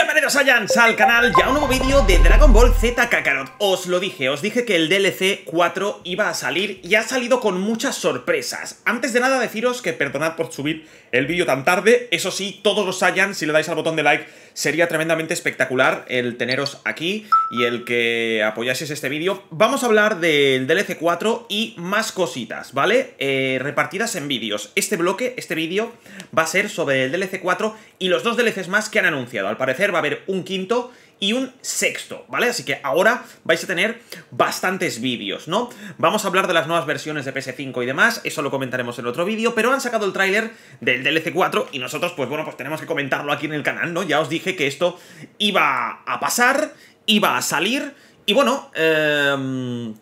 Bienvenidos a Jans al canal ya un nuevo vídeo de Dragon Ball Z Kakarot Os lo dije, os dije que el DLC 4 iba a salir y ha salido con muchas sorpresas Antes de nada deciros que perdonad por subir el vídeo tan tarde Eso sí, todos los Saiyans, si le dais al botón de like Sería tremendamente espectacular el teneros aquí y el que apoyaseis este vídeo Vamos a hablar del DLC 4 y más cositas, ¿vale? Eh, repartidas en vídeos Este bloque, este vídeo, va a ser sobre el DLC 4 y los dos DLCs más que han anunciado. Al parecer va a haber un quinto y un sexto, ¿vale? Así que ahora vais a tener bastantes vídeos, ¿no? Vamos a hablar de las nuevas versiones de PS5 y demás, eso lo comentaremos en otro vídeo, pero han sacado el tráiler del DLC 4 y nosotros, pues bueno, pues tenemos que comentarlo aquí en el canal, ¿no? Ya os dije que esto iba a pasar, iba a salir, y bueno, em,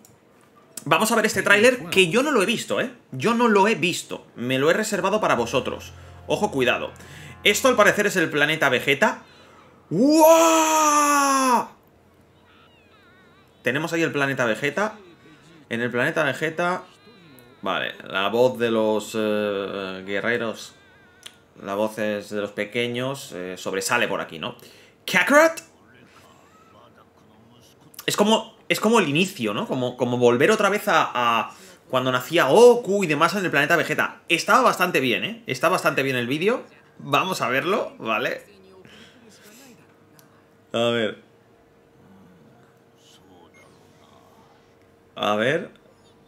Vamos a ver este tráiler que yo no lo he visto, ¿eh? Yo no lo he visto, me lo he reservado para vosotros. Ojo, cuidado. Esto al parecer es el planeta Vegeta. ¡Wow! Tenemos ahí el planeta Vegeta. En el planeta Vegeta... Vale, la voz de los eh, guerreros... La voz de los pequeños eh, sobresale por aquí, ¿no? ¿Kakarot? Es como, es como el inicio, ¿no? Como, como volver otra vez a, cuando nacía Oku y demás en el planeta Vegeta. Estaba bastante bien, ¿eh? Está bastante bien el vídeo. Vamos a verlo, ¿vale? A ver. A ver.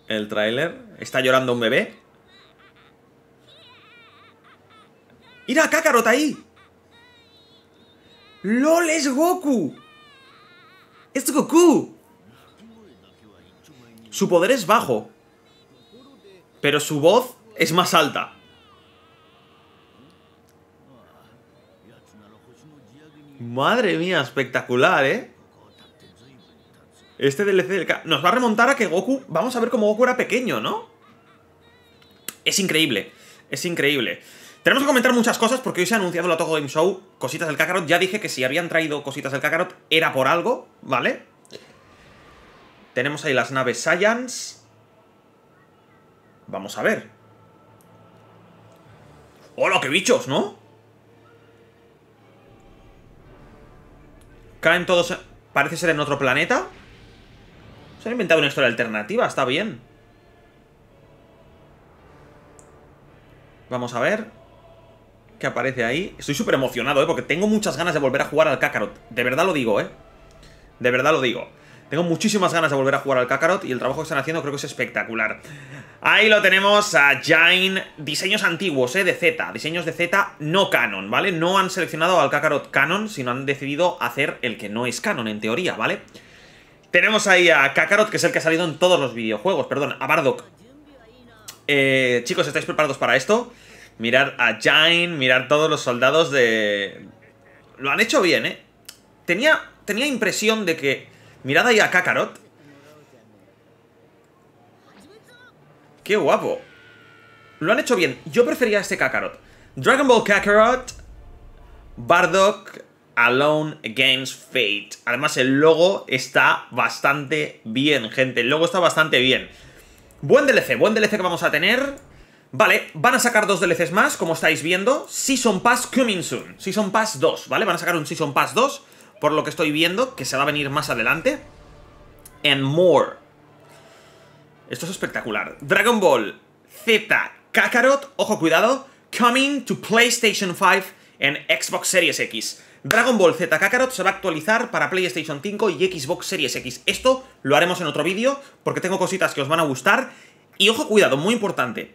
El tráiler. ¿Está llorando un bebé? ¡Mira, Kakarot ahí! ¡LOL es Goku! ¡Es Goku! Su poder es bajo. Pero su voz es más alta. Madre mía, espectacular, ¿eh? Este DLC del K nos va a remontar a que Goku... Vamos a ver cómo Goku era pequeño, ¿no? Es increíble, es increíble. Tenemos que comentar muchas cosas porque hoy se ha anunciado la Toho Game Show, cositas del Kakarot. Ya dije que si habían traído cositas del Kakarot era por algo, ¿vale? Tenemos ahí las naves Saiyans. Vamos a ver. ¡Hola, qué bichos, ¿no? Caen todos... Parece ser en otro planeta. Se han inventado una historia alternativa, está bien. Vamos a ver qué aparece ahí. Estoy súper emocionado, ¿eh? Porque tengo muchas ganas de volver a jugar al Kakarot. De verdad lo digo, ¿eh? De verdad lo digo. Tengo muchísimas ganas de volver a jugar al Kakarot y el trabajo que están haciendo creo que es espectacular. Ahí lo tenemos a Jain. Diseños antiguos, ¿eh? De Z. Diseños de Z no canon, ¿vale? No han seleccionado al Kakarot canon, sino han decidido hacer el que no es canon, en teoría, ¿vale? Tenemos ahí a Kakarot, que es el que ha salido en todos los videojuegos. Perdón, a Bardock. Eh, chicos, ¿estáis preparados para esto? Mirar a Jain, mirar todos los soldados de... Lo han hecho bien, ¿eh? Tenía, tenía impresión de que... Mirad ahí a Kakarot ¡Qué guapo! Lo han hecho bien. Yo prefería este Kakarot. Dragon Ball Kakarot. Bardock. Alone Against Fate. Además, el logo está bastante bien, gente. El logo está bastante bien. Buen DLC, buen DLC que vamos a tener. Vale, van a sacar dos DLCs más, como estáis viendo. Season Pass Coming Soon. Season Pass 2, ¿vale? Van a sacar un Season Pass 2, por lo que estoy viendo, que se va a venir más adelante. And more. Esto es espectacular. Dragon Ball Z Kakarot, ojo cuidado, coming to PlayStation 5 en Xbox Series X. Dragon Ball Z Kakarot se va a actualizar para PlayStation 5 y Xbox Series X. Esto lo haremos en otro vídeo porque tengo cositas que os van a gustar. Y ojo cuidado, muy importante.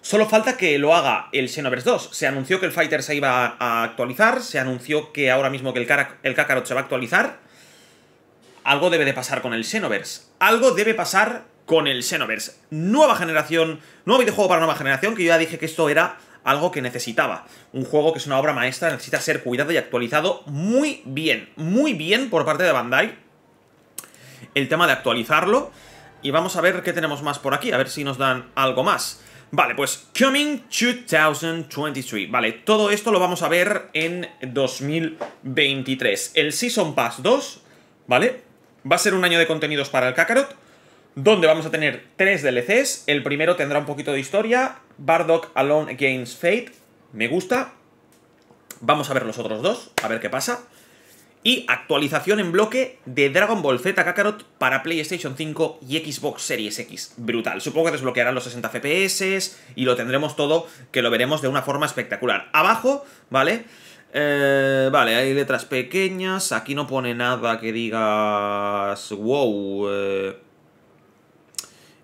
Solo falta que lo haga el Xenoverse 2. Se anunció que el Fighter se iba a actualizar, se anunció que ahora mismo que el, el Kakarot se va a actualizar. Algo debe de pasar con el Xenoverse. Algo debe pasar con el Xenoverse. Nueva generación, nuevo videojuego para nueva generación, que yo ya dije que esto era algo que necesitaba. Un juego que es una obra maestra, necesita ser cuidado y actualizado muy bien, muy bien por parte de Bandai. El tema de actualizarlo. Y vamos a ver qué tenemos más por aquí, a ver si nos dan algo más. Vale, pues Coming 2023. Vale, todo esto lo vamos a ver en 2023. El Season Pass 2, ¿vale? Va a ser un año de contenidos para el Kakarot donde vamos a tener tres DLCs. El primero tendrá un poquito de historia, Bardock Alone Against Fate, me gusta. Vamos a ver los otros dos, a ver qué pasa. Y actualización en bloque de Dragon Ball Z Kakarot para PlayStation 5 y Xbox Series X. Brutal. Supongo que desbloquearán los 60 FPS y lo tendremos todo, que lo veremos de una forma espectacular. Abajo, ¿vale? Eh, vale, hay letras pequeñas. Aquí no pone nada que digas... ¡Wow! Eh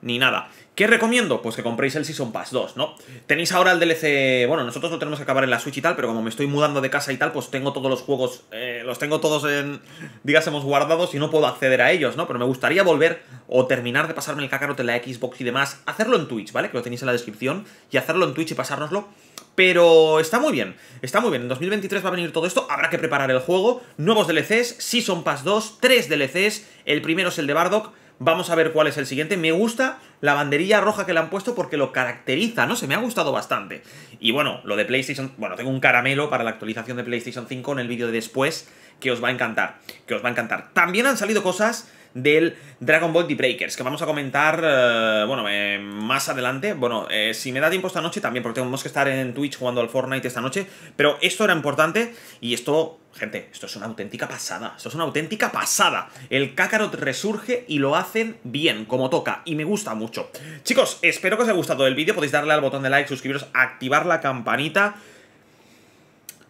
ni nada. ¿Qué recomiendo? Pues que compréis el Season Pass 2, ¿no? Tenéis ahora el DLC... Bueno, nosotros lo tenemos que acabar en la Switch y tal, pero como me estoy mudando de casa y tal, pues tengo todos los juegos... Eh, los tengo todos en... digásemos guardados y no puedo acceder a ellos, ¿no? Pero me gustaría volver o terminar de pasarme el cacarote en la Xbox y demás. Hacerlo en Twitch, ¿vale? Que lo tenéis en la descripción. Y hacerlo en Twitch y pasárnoslo. Pero está muy bien, está muy bien. En 2023 va a venir todo esto, habrá que preparar el juego. Nuevos DLCs, Season Pass 2, Tres DLCs. El primero es el de Bardock, Vamos a ver cuál es el siguiente. Me gusta la banderilla roja que le han puesto porque lo caracteriza, no Se me ha gustado bastante. Y bueno, lo de PlayStation, bueno, tengo un caramelo para la actualización de PlayStation 5 en el vídeo de después que os va a encantar, que os va a encantar. También han salido cosas del Dragon Ball The Breakers, que vamos a comentar, eh, bueno, eh, más adelante. Bueno, eh, si me da tiempo esta noche también, porque tenemos que estar en Twitch jugando al Fortnite esta noche, pero esto era importante y esto, gente, esto es una auténtica pasada, esto es una auténtica pasada. El Kakarot resurge y lo hacen bien, como toca, y me gusta mucho. Chicos, espero que os haya gustado el vídeo, podéis darle al botón de like, suscribiros, activar la campanita.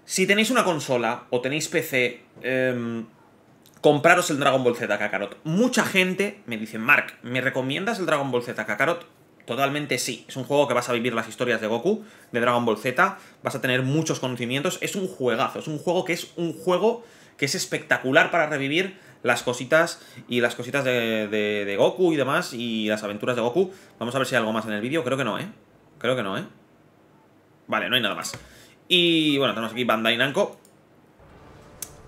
Si tenéis una consola o tenéis PC, eh, em, compraros el Dragon Ball Z Kakarot. Mucha gente me dice, Mark, ¿me recomiendas el Dragon Ball Z Kakarot? Totalmente sí. Es un juego que vas a vivir las historias de Goku, de Dragon Ball Z, vas a tener muchos conocimientos. Es un juegazo, es un juego que es un juego que es espectacular para revivir las cositas y las cositas de, de, de Goku y demás y las aventuras de Goku. Vamos a ver si hay algo más en el vídeo. Creo que no, ¿eh? Creo que no, ¿eh? Vale, no hay nada más. Y bueno, tenemos aquí Bandai Namco,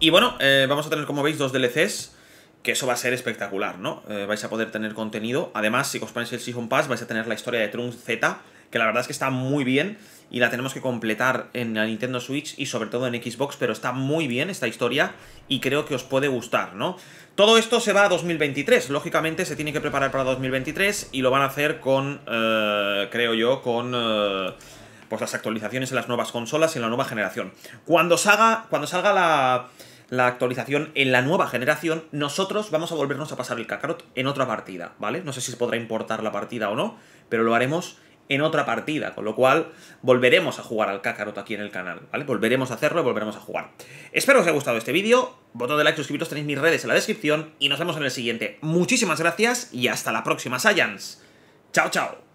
y bueno, eh, vamos a tener, como veis, dos DLCs, que eso va a ser espectacular, ¿no? Eh, vais a poder tener contenido. Además, si os ponéis el Season Pass, vais a tener la historia de Trunks Z, que la verdad es que está muy bien y la tenemos que completar en la Nintendo Switch y sobre todo en Xbox, pero está muy bien esta historia y creo que os puede gustar, ¿no? Todo esto se va a 2023, lógicamente se tiene que preparar para 2023 y lo van a hacer con, eh, creo yo, con... pues las actualizaciones en las nuevas consolas y en la nueva generación. Cuando salga, cuando salga la, la actualización en la nueva generación, nosotros vamos a volvernos a pasar el Kakarot en otra partida, ¿vale? No sé si se podrá importar la partida o no, pero lo haremos en otra partida, con lo cual volveremos a jugar al Kakarot aquí en el canal, ¿vale? Volveremos a hacerlo y volveremos a jugar. Espero que os haya gustado este vídeo, botón de like, suscribiros, tenéis mis redes en la descripción y nos vemos en el siguiente. Muchísimas gracias y hasta la próxima, Saiyans. ¡Chao, chao!